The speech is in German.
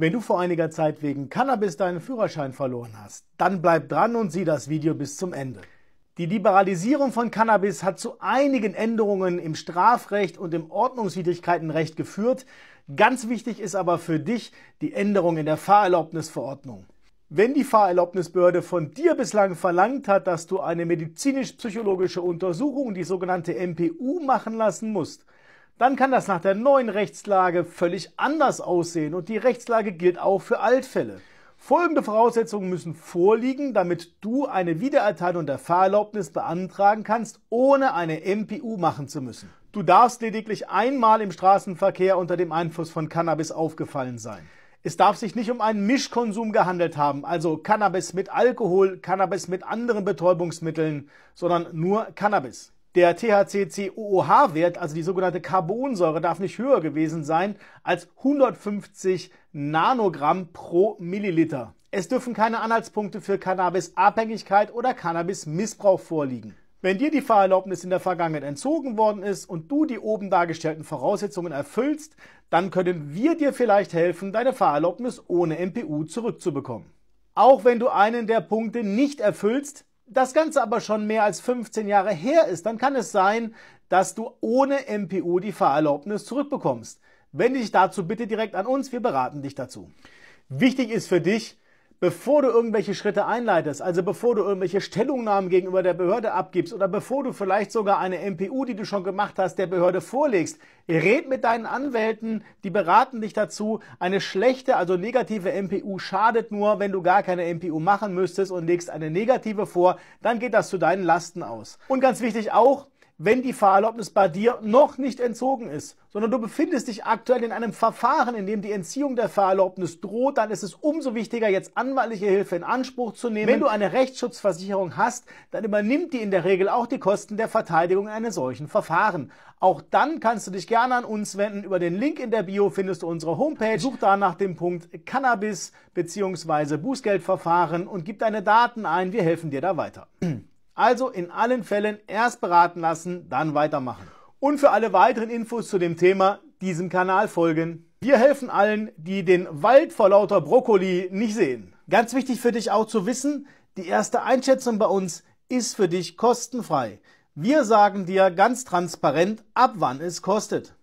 Wenn du vor einiger Zeit wegen Cannabis deinen Führerschein verloren hast, dann bleib dran und sieh das Video bis zum Ende. Die Liberalisierung von Cannabis hat zu einigen Änderungen im Strafrecht und im Ordnungswidrigkeitenrecht geführt. Ganz wichtig ist aber für dich die Änderung in der Fahrerlaubnisverordnung. Wenn die Fahrerlaubnisbehörde von dir bislang verlangt hat, dass du eine medizinisch-psychologische Untersuchung, die sogenannte MPU, machen lassen musst, dann kann das nach der neuen Rechtslage völlig anders aussehen und die Rechtslage gilt auch für Altfälle. Folgende Voraussetzungen müssen vorliegen, damit du eine Wiedererteilung der Fahrerlaubnis beantragen kannst, ohne eine MPU machen zu müssen. Du darfst lediglich einmal im Straßenverkehr unter dem Einfluss von Cannabis aufgefallen sein. Es darf sich nicht um einen Mischkonsum gehandelt haben, also Cannabis mit Alkohol, Cannabis mit anderen Betäubungsmitteln, sondern nur Cannabis. Der THC-COOH-Wert, also die sogenannte Carbonsäure, darf nicht höher gewesen sein als 150 Nanogramm pro Milliliter. Es dürfen keine Anhaltspunkte für Cannabis-Abhängigkeit oder Cannabis-Missbrauch vorliegen. Wenn dir die Fahrerlaubnis in der Vergangenheit entzogen worden ist und du die oben dargestellten Voraussetzungen erfüllst, dann können wir dir vielleicht helfen, deine Fahrerlaubnis ohne MPU zurückzubekommen. Auch wenn du einen der Punkte nicht erfüllst, das Ganze aber schon mehr als 15 Jahre her ist, dann kann es sein, dass du ohne MPU die Fahrerlaubnis zurückbekommst. Wende dich dazu bitte direkt an uns, wir beraten dich dazu. Wichtig ist für dich, bevor du irgendwelche Schritte einleitest, also bevor du irgendwelche Stellungnahmen gegenüber der Behörde abgibst oder bevor du vielleicht sogar eine MPU, die du schon gemacht hast, der Behörde vorlegst, red mit deinen Anwälten, die beraten dich dazu. Eine schlechte, also negative MPU schadet nur, wenn du gar keine MPU machen müsstest und legst eine negative vor, dann geht das zu deinen Lasten aus. Und ganz wichtig auch, wenn die Fahrerlaubnis bei dir noch nicht entzogen ist, sondern du befindest dich aktuell in einem Verfahren, in dem die Entziehung der Fahrerlaubnis droht, dann ist es umso wichtiger, jetzt anwaltliche Hilfe in Anspruch zu nehmen. Wenn du eine Rechtsschutzversicherung hast, dann übernimmt die in der Regel auch die Kosten der Verteidigung in einem solchen Verfahren. Auch dann kannst du dich gerne an uns wenden. Über den Link in der Bio findest du unsere Homepage. Such da nach dem Punkt Cannabis bzw. Bußgeldverfahren und gib deine Daten ein. Wir helfen dir da weiter. Also in allen Fällen erst beraten lassen, dann weitermachen. Und für alle weiteren Infos zu dem Thema diesem Kanal folgen. Wir helfen allen, die den Wald vor lauter Brokkoli nicht sehen. Ganz wichtig für dich auch zu wissen, die erste Einschätzung bei uns ist für dich kostenfrei. Wir sagen dir ganz transparent, ab wann es kostet.